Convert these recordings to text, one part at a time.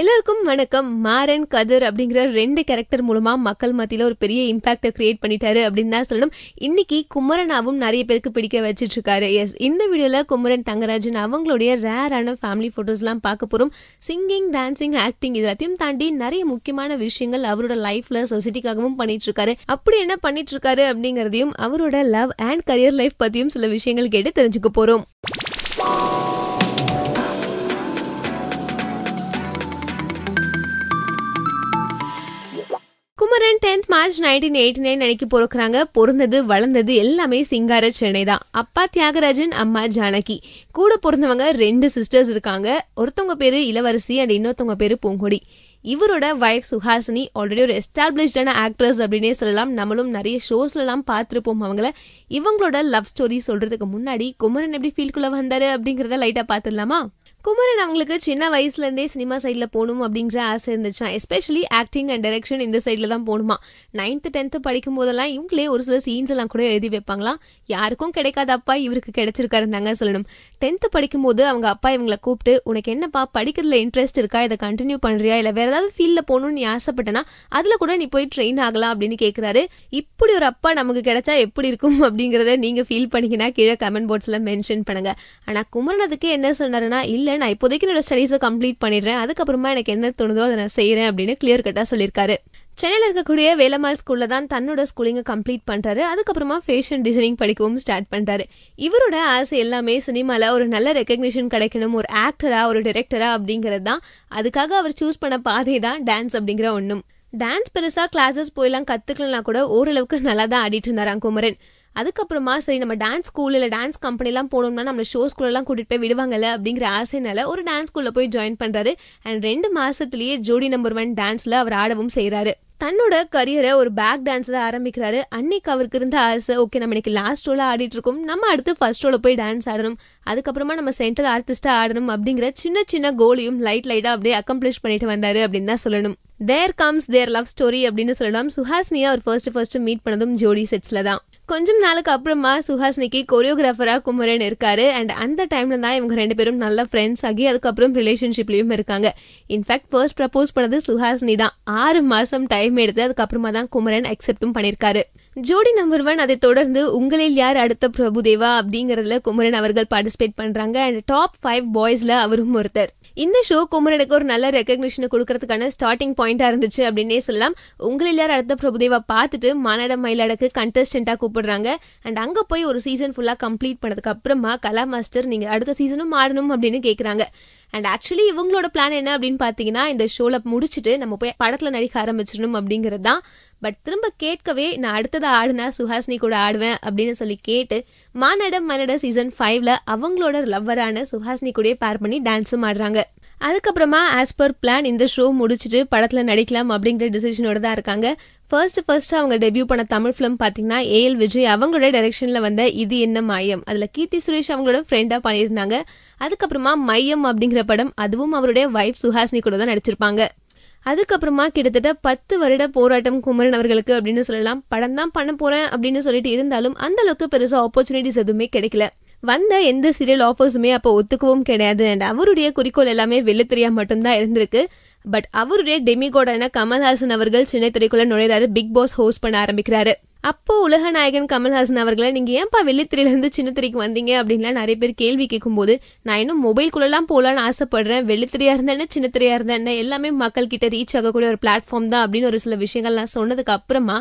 எல்லாருக்கும் வணக்கம் மாரன் கதிர் அப்படிங்கிற ரெண்டு கேரக்டர் மூலமாக மக்கள் மத்தியில் ஒரு பெரிய இம்பாக்டை கிரியேட் பண்ணிட்டாரு அப்படின்னு தான் சொல்லணும் இன்னைக்கு குமரனாவும் நிறைய பேருக்கு பிடிக்க வச்சுட்டு இருக்காரு எஸ் இந்த வீடியோவில் குமரன் தங்கராஜன் அவங்களுடைய ரேரான ஃபேமிலி ஃபோட்டோஸ்லாம் பார்க்க போகிறோம் சிங்கிங் டான்சிங் ஆக்டிங் இதெல்லாத்தையும் தாண்டி நிறைய முக்கியமான விஷயங்கள் அவரோட லைஃப்பில் சொசைட்டிக்காகவும் பண்ணிட்டு இருக்காரு அப்படி என்ன பண்ணிட்டு இருக்காரு அப்படிங்கிறதையும் அவரோட லவ் அண்ட் கரியர் லைஃப் பற்றியும் சில விஷயங்கள் கேட்டு தெரிஞ்சுக்க போகிறோம் மார்ச் நைன்டீன் எயிட்டி நைன் அன்னைக்கு பிறக்கிறாங்க பிறந்தது வளர்ந்தது எல்லாமே சிங்கார சென்னை தான் அப்பா தியாகராஜன் அம்மா ஜானகி கூட பிறந்தவங்க ரெண்டு சிஸ்டர்ஸ் இருக்காங்க ஒருத்தவங்க பேர் இளவரசி அண்ட் இன்னொருத்தவங்க பேர் பூங்கொடி இவரோட ஒய்ஃப் சுஹாசினி ஆல்ரெடி ஒரு எஸ்டாப்ளிஷ்டான ஆக்ட்ரஸ் அப்படின்னே சொல்லலாம் நம்மளும் நிறைய ஷோஸ்லலாம் பார்த்துருப்போம் அவங்கள இவங்களோட லவ் ஸ்டோரி சொல்கிறதுக்கு முன்னாடி குமரன் எப்படி ஃபீல்குள்ளே வந்தார் அப்படிங்கிறத லைட்டாக பார்த்துடலாமா குமரன் அவங்களுக்கு சின்ன வயசுலேருந்தே சினிமா சைடில் போகணும் அப்படிங்கிற ஆசை இருந்துச்சான் எஸ்பெஷலி ஆக்டிங் அண்ட் டைரக்ஷன் இந்த சைடில் தான் போகணுமா நைன்த்து டென்த்து படிக்கும் போதெல்லாம் இவங்களே ஒரு சில சீன்ஸ் எல்லாம் கூட எழுதி வைப்பாங்களாம் யாருக்கும் கிடைக்காத அப்பா இவருக்கு கிடைச்சிருக்காருந்தாங்க சொல்லணும் டென்த்து படிக்கும்போது அவங்க அப்பா இவங்களை கூப்பிட்டு உனக்கு என்னப்பா படிக்கிறதுல இன்ட்ரெஸ்ட் இருக்கா இதை கண்டினியூ பண்ணுறியா இல்லை வேறு ஏதாவது ஃபீல்டில் போகணும்னு நீ அதில் கூட நீ போய் ட்ரெயின் ஆகலாம் அப்படின்னு கேட்குறாரு இப்படி ஒரு அப்பா நமக்கு கிடைச்சா எப்படி இருக்கும் அப்படிங்கிறத நீங்கள் ஃபீல் பண்ணிங்கன்னா கீழே கமெண்ட் பாக்ஸில் மென்ஷன் பண்ணுங்கள் ஆனால் குமரனதுக்கு என்ன சொன்னாருன்னா இல்லை நான் இப்போதைக்கு என்னோட ஸ்டடீஸை கம்ப்ளீட் பண்ணிடுறேன் அதுக்கப்புறமா எனக்கு என்ன தோணுதோ அதை நான் செய்கிறேன் அப்படின்னு கிளியர் கட்டாக சொல்லியிருக்காரு சென்னையில் இருக்கக்கூடிய வேலம்மாள் ஸ்கூலில் தான் தன்னோட ஸ்கூலிங்கை கம்ப்ளீட் பண்ணுறாரு அதுக்கப்புறமா ஃபேஷன் டிசைனிங் படிக்கவும் ஸ்டார்ட் பண்ணுறாரு இவரோட ஆசை எல்லாமே சினிமாவில் ஒரு நல்ல ரெக்கக்னிஷன் கிடைக்கணும் ஒரு ஆக்டராக ஒரு டிரெக்டராக அப்படிங்கிறது தான் அதுக்காக அவர் சூஸ் பண்ண பாதை தான் டான்ஸ் அப்படிங்கிற ஒன்றும் டான்ஸ் பெருசாக கிளாஸஸ் போயெல்லாம் கற்றுக்கலனா கூட ஓரளவுக்கு நல்லா தான் ஆடிட்டு இருந்தாராம் குமரன் அதுக்கப்புறமா சரி நம்ம டான்ஸ் ஸ்கூல் இல்லை டான்ஸ் கம்பெனிலாம் போனோம்னா நம்மளை ஷோ ஸ்கூலெல்லாம் கூட்டிகிட்டு போய் விடுவாங்கல்ல அப்படிங்கிற ஆசைனால ஒரு டான்ஸ் ஸ்கூலில் போய் ஜாயின் பண்ணுறாரு அண்ட் ரெண்டு மாதத்துலேயே ஜோடி நம்பர் ஒன் டான்ஸில் அவர் ஆடவும் செய்கிறாரு தன்னோட கரியரை ஒரு பேக் டான்ஸில் ஆரம்பிக்கிறாரு அன்னைக்கு அவருக்கு இருந்த ஆசை ஓகே நம்ம இன்னைக்கு லாஸ்ட் ரோல ஆடிட்டு இருக்கோம் நம்ம அடுத்து ஃபர்ஸ்ட் ரோல போய் டான்ஸ் ஆடணும் அதுக்கப்புறமா நம்ம சென்ட்ரல் ஆர்டிஸ்டாக ஆடணும் அப்படிங்கிற சின்ன சின்ன கோலையும் லைட் லைட்டாக அப்படியே அக்கம்ப்ளிஷ் பண்ணிட்டு வந்தாரு அப்படின்னு தான் சொல்லணும் there comes their love story அப்படின்னு சொல்லலாம் சுஹாஸ்னியா அவர் ஃபர்ஸ்ட் ஃபர்ஸ்ட் மீட் பண்ணதும் ஜோடி செட்ஸில் தான் கொஞ்சம் நாளுக்கு அப்புறமா சுஹாஸ்னிக்கு கொரியோகிராஃபராக குமரன் இருக்காரு அண்ட் அந்த டைமில் தான் இவங்க ரெண்டு பேரும் நல்ல ஃப்ரெண்ட்ஸ் ஆகி அதுக்கப்புறம் ரிலேஷன்ஷிப்லேயும் இருக்காங்க இன்ஃபேக்ட் ஃபர்ஸ்ட் ப்ரப்போஸ் பண்ணது சுஹாஸ்னி தான் ஆறு மாதம் டைம் எடுத்து அதுக்கப்புறமா தான் குமரன் அக்செப்டும் பண்ணியிருக்காரு ஜோடி நம்பர் ஒன் அதை தொடர்ந்து உங்களில் யார் அடுத்த பிரபுதேவா அப்படிங்கறதுல குமரன் அவர்கள் பார்ட்டிசிபேட் பண்ணுறாங்க அண்ட் டாப் ஃபைவ் பாய்ஸில் அவரும் ஒருத்தர் இந்த ஷோ குமரனுக்கு ஒரு நல்ல ரெக்கக்னிஷனை கொடுக்கறதுக்கான ஸ்டார்டிங் பாயிண்டா இருந்துச்சு அப்படின்னே சொல்லலாம் உங்களில் யார் அடுத்த பிரபுதேவா பார்த்துட்டு மானாட மயிலாடக்கு கண்டஸ்டண்ட்டாக கூப்பிடுறாங்க அண்ட் அங்கே போய் ஒரு சீசன் ஃபுல்லாக கம்ப்ளீட் பண்ணதுக்கு அப்புறமா கலா மாஸ்டர் நீங்கள் அடுத்த சீசனும் ஆடணும் அப்படின்னு கேட்குறாங்க அண்ட் ஆக்சுவலி இவங்களோட பிளான் என்ன அப்படின்னு பார்த்தீங்கன்னா இந்த ஷோவில் முடிச்சுட்டு நம்ம போய் படத்தில் நடிக்க ஆரம்பிச்சிடணும் அப்படிங்கிறது தான் பட் திரும்ப கேட்கவே நான் அடுத்ததை ஆடினா சுஹாசினி கூட ஆடுவேன் அப்படின்னு சொல்லி கேட்டு மானடம் மனட சீசன் ஃபைவ்ல அவங்களோட லவ்வரான சுஹாசினி கூட பேர் பண்ணி டான்ஸும் ஆடுறாங்க அதுக்கப்புறமா ஆஸ் பர் பிளான் இந்த ஷோ முடிச்சுட்டு படத்தில் நடிக்கலாம் அப்படிங்கிற டிசிஷனோட தான் இருக்காங்க ஃபர்ஸ்ட் ஃபர்ஸ்ட் அவங்க டெபியூ பண்ண தமிழ் ஃபிலிம் பார்த்தீங்கன்னா ஏஎல் விஜய் அவங்களோட டைரக்ஷனில் வந்த இது என்ன மையம் அதில் கீர்த்தி சுரேஷ் அவங்களோட ஃப்ரெண்டாக பண்ணியிருந்தாங்க அதுக்கப்புறமா மையம் அப்படிங்கிற படம் அதுவும் அவருடைய ஒய்ஃப் சுஹாஸ்னி கூட தான் நடிச்சிருப்பாங்க அதுக்கப்புறமா கிட்டத்தட்ட பத்து வருட போராட்டம் குமரன் அவர்களுக்கு அப்படின்னு சொல்லலாம் படம் தான் பண்ண போகிறேன் அப்படின்னு சொல்லிட்டு இருந்தாலும் அந்தளவுக்கு பெருசாக ஆப்பர்ச்சுனிட்டிஸ் எதுவுமே கிடைக்கல வந்த எந்த சீரியல் ஆஃபர்ஸுமே அப்போ ஒத்துக்கவும் கிடையாது அண்ட் அவருடைய குறிக்கோள் எல்லாமே வெள்ளத்திரியா மட்டும்தான் இருந்திருக்கு பட் அவருடைய டெமிகோடான கமல்ஹாசன் அவர்கள் சென்னை திரைக்குள்ள நுழைறாரு பிக் பாஸ் ஹோஸ்ட் பண்ண ஆரம்பிக்கிறாரு அப்போ உலக நாயகன் கமல்ஹாசன் அவர்களை நீங்க ஏன்பா வெள்ளித்திரையிலேருந்து சின்ன திரைக்கு வந்தீங்க அப்படின்லாம் நிறைய பேர் கேள்வி கேட்கும்போது நான் இன்னும் மொபைல்குள்ளெல்லாம் போகலான்னு ஆசைப்படுறேன் வெள்ளித்திரையா இருந்தேன்னு சின்ன திரையா இருந்தேன் எல்லாமே மக்கள் கிட்ட ரீச் ஆகக்கூடிய ஒரு பிளாட்ஃபார்ம் தான் அப்படின்னு ஒரு சில விஷயங்கள்லாம் சொன்னதுக்கு அப்புறமா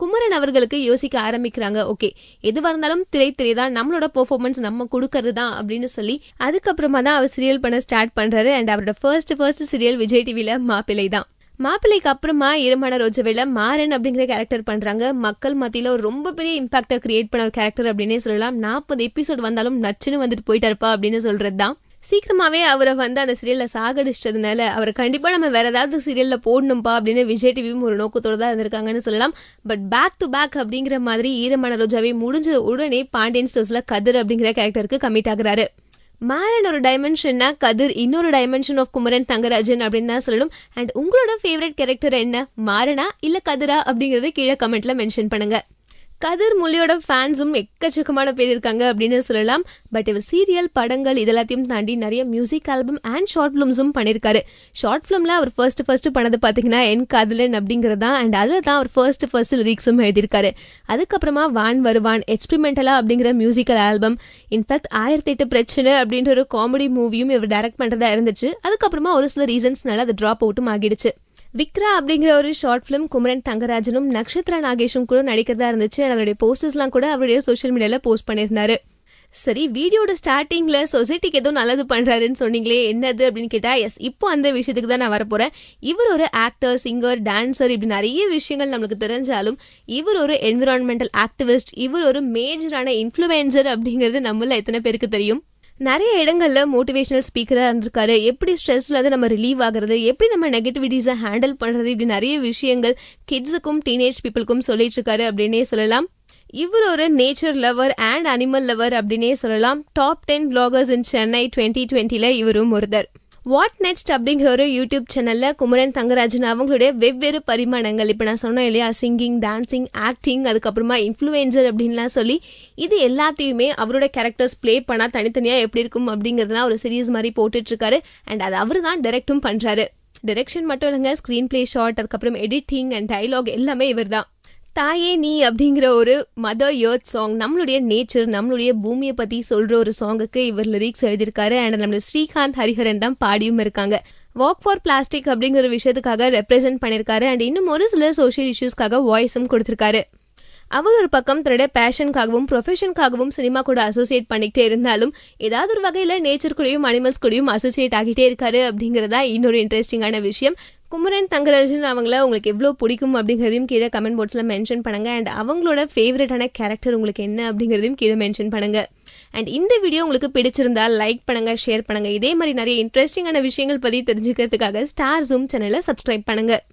குமரன் அவர்களுக்கு யோசிக்க ஆரம்பிக்கிறாங்க ஓகே எதுவாக இருந்தாலும் திரை திரை தான் நம்மளோட பெர்ஃபார்மன்ஸ் நம்ம கொடுக்கறது தான் அப்படின்னு சொல்லி அதுக்கப்புறமா தான் அவர் சீரியல் பண்ண ஸ்டார்ட் பண்றாரு அண்ட் அவரோட first first serial Vijay TV மூவில மாப்பிள்ளை தான் மாப்பிள்ளைக்கு அப்புறமா இருமான ரோஜவேல மாறன் அப்படிங்கிற கேரக்டர் பண்ணுறாங்க மக்கள் மத்தியில் ஒரு ரொம்ப பெரிய இம்பாக்டை கிரியேட் பண்ண ஒரு கேரக்டர் அப்படின்னே சொல்லலாம் நாற்பது எபிசோட் வந்தாலும் நச்சுன்னு வந்துட்டு போயிட்டாருப்பா அப்படின்னு சொல்கிறது தான் சீக்கிரமாகவே அவரை வந்து அந்த சீரியல்ல சாகடிச்சதுனால அவரை கண்டிப்பாக நம்ம வேறு ஏதாவது சீரியலில் போடணும்ப்பா அப்படின்னு விஜய் டிவியும் ஒரு நோக்கத்தோடு தான் இருந்திருக்காங்கன்னு சொல்லலாம் பட் பேக் டு பேக் அப்படிங்கிற மாதிரி ஈரமான ரோஜாவே முடிஞ்ச உடனே பாண்டியன் ஸ்டோர்ஸ்ல கதிர் அப்படிங்கிற கேரக்டருக்கு கமிட் ஆகுறாரு மேரன் ஒரு டைமென்ஷன்னா கதிர் இன்னொரு டைமென்ஷன் ஆஃப் குமரன் தங்கராஜன் அப்படின்னு தான் சொல்லணும் அண்ட் உங்களோட ஃபேவரட் கேரக்டர் என்ன மாறனா இல்லை கதிரா அப்படிங்கிறத கீழே கமெண்ட்டில் மென்ஷன் பண்ணுங்கள் கதிர் மொழியோட ஃபேன்ஸும் எக்கச்சக்கமான பேர் இருக்காங்க அப்படின்னு சொல்லலாம் பட் இவர் சீரியல் படங்கள் இதெல்லாத்தையும் தாண்டி நிறைய மியூசிக் ஆல்பம் அண்ட் ஷார்ட் ஃபிலிம்ஸும் பண்ணியிருக்காரு ஷார்ட் ஃபிலிமில் அவர் ஃபர்ஸ்ட் ஃபர்ஸ்ட் பண்ணது பார்த்தீங்கன்னா என் காதலன் அப்படிங்கிறது தான் அண்ட் அதில் தான் அவர் ஃபர்ஸ்ட் ஃபர்ஸ்ட் லிரிக்ஸும் எழுதியிருக்காரு அதுக்கப்புறமா வான் வருவான் எக்ஸ்பிரிமெண்டலா அப்படிங்கிற மியூசிக்கல் ஆல்பம் இன்ஃபேக்ட் ஆயிரத்தி எட்டு பிரச்சனை அப்படின்ற ஒரு காமெடி மூவியும் இவர் டைரக்ட் பண்ணுறதா இருந்துச்சு அதுக்கப்புறமா ஒரு சில ரீசன்ஸ்னால அது ட்ராப் அவுட்டும் ஆகிடுச்சு விக்ரா அப்படிங்கிற ஒரு ஷார்ட் ஃபிலிம் குமரன் தங்கராஜனும் நக்ஷத்ர நாகேஷும் கூட நடிக்கிறதா இருந்துச்சு அவருடைய போஸ்டர்ஸ்லாம் கூட அவருடைய சோஷியல் மீடியாவில் போஸ்ட் பண்ணியிருந்தாரு சரி வீடியோட ஸ்டார்டிங்கில் சொசைட்டிக்கு ஏதோ நல்லது பண்ணுறாருன்னு சொன்னீங்களே என்னது அப்படின்னு கேட்டால் எஸ் இப்போ அந்த விஷயத்துக்கு தான் நான் வரப்போகிறேன் இவர் ஒரு ஆக்டர் சிங்கர் டான்ஸர் இப்படி நிறைய விஷயங்கள் நம்மளுக்கு தெரிஞ்சாலும் இவர் ஒரு என்விரான்மெண்டல் ஆக்டிவிஸ்ட் இவர் ஒரு மேஜரான இன்ஃப்ளூயன்சர் அப்படிங்கிறது நம்மள எத்தனை பேருக்கு தெரியும் நிறைய இடங்களில் மோட்டிவேஷனல் ஸ்பீக்கராக இருந்திருக்காரு எப்படி ஸ்ட்ரெஸ்லேருந்து நம்ம ரிலீவ் ஆகிறது எப்படி நம்ம நெகட்டிவிட்டிஸை ஹேண்டில் பண்ணுறது இப்படி நிறைய விஷயங்கள் கிட்ஸுக்கும் டீனேஜ் பீப்புளுக்கும் சொல்லிட்டு இருக்காரு அப்படின்னே சொல்லலாம் இவர் ஒரு nature lover and animal lover அப்படின்னே சொல்லலாம் top ten bloggers in Chennai twenty டுவெண்ட்டியில் இவரும் ஒருத்தர் வாட் நெக்ஸ்ட் அப்படிங்கிற ஒரு யூடியூப் சேனலில் குமரன் தங்கராஜன் அவங்களுடைய வெவ்வேறு பரிமாணங்கள் இப்போ நான் சொன்னேன் இல்லையா சிங்கிங் டான்ஸிங் ஆக்டிங் அதுக்கப்புறமா இன்ஃப்ளூயன்சர் அப்படின்லாம் சொல்லி இது எல்லாத்தையுமே அவரோட கேரக்டர்ஸ் ப்ளே பண்ணால் தனித்தனியாக எப்படி இருக்கும் அப்படிங்கிறதுலாம் ஒரு சீரியஸ் மாதிரி போட்டுட்ருக்காரு அண்ட் அது அவர் தான் டைரக்டும் பண்ணுறாரு டெரெக்ஷன் மட்டும் இல்லைங்க ஸ்க்ரீன் ப்ளே ஷார்ட் அதுக்கப்புறம் எடிட்டிங் அண்ட் டைலாக் எல்லாமே இவர் தான் தாயே நீ அப்படிங்கிற ஒரு மதர் எர்த் சாங் நம்மளுடைய நேச்சர் நம்மளுடைய பூமியை பற்றி சொல்கிற ஒரு சாங்குக்கு இவர் லிரிக்ஸ் எழுதியிருக்காரு அண்ட் நம்மளோட ஸ்ரீகாந்த் ஹரிஹரன் தான் பாடியும் இருக்காங்க வாக் ஃபார் பிளாஸ்டிக் அப்படிங்கிற விஷயத்துக்காக ரெப்ரசென்ட் பண்ணியிருக்காரு அண்ட் இன்னும் ஒரு சில சோஷியல் இஷ்யூஸ்க்காக வாய்ஸும் கொடுத்துருக்காரு அவர் ஒரு பக்கம் தன்னுடைய பேஷனுக்காகவும் ப்ரொஃபஷனுக்காகவும் சினிமா கூட அசோசியேட் பண்ணிக்கிட்டே இருந்தாலும் ஏதாவது ஒரு வகையில் நேச்சர் கூடயும் அனிமல்ஸ் கூடயும் அசோசியேட் ஆகிட்டே இருக்காரு அப்படிங்கிறதா இன்னொரு இன்ட்ரெஸ்டிங்கான விஷயம் குமரன் தங்கராஜன் அவங்கள உங்களுக்கு எவ்வளோ பிடிக்கும் அப்படிங்கிறதையும் கீழே கமெண்ட் பாக்ஸில் மென்ஷன் பண்ணுங்கள் அண்ட் அவங்களோட ஃபேவரட்டான கேரக்டர் உங்களுக்கு என்ன அப்படிங்கிறதையும் கீழே மென்ஷன் பண்ணுங்கள் அண்ட் இந்த வீடியோ உங்களுக்கு பிடிச்சிருந்தால் லைக் பண்ணுங்கள் ஷேர் பண்ணுங்கள் இதே மாதிரி நிறைய இன்ட்ரெஸ்டிங்கான விஷயங்கள் பற்றி தெரிஞ்சுக்கிறதுக்காக ஸ்டார் ஜூம் சேனலை சப்ஸ்கிரைப் பண்ணுங்கள்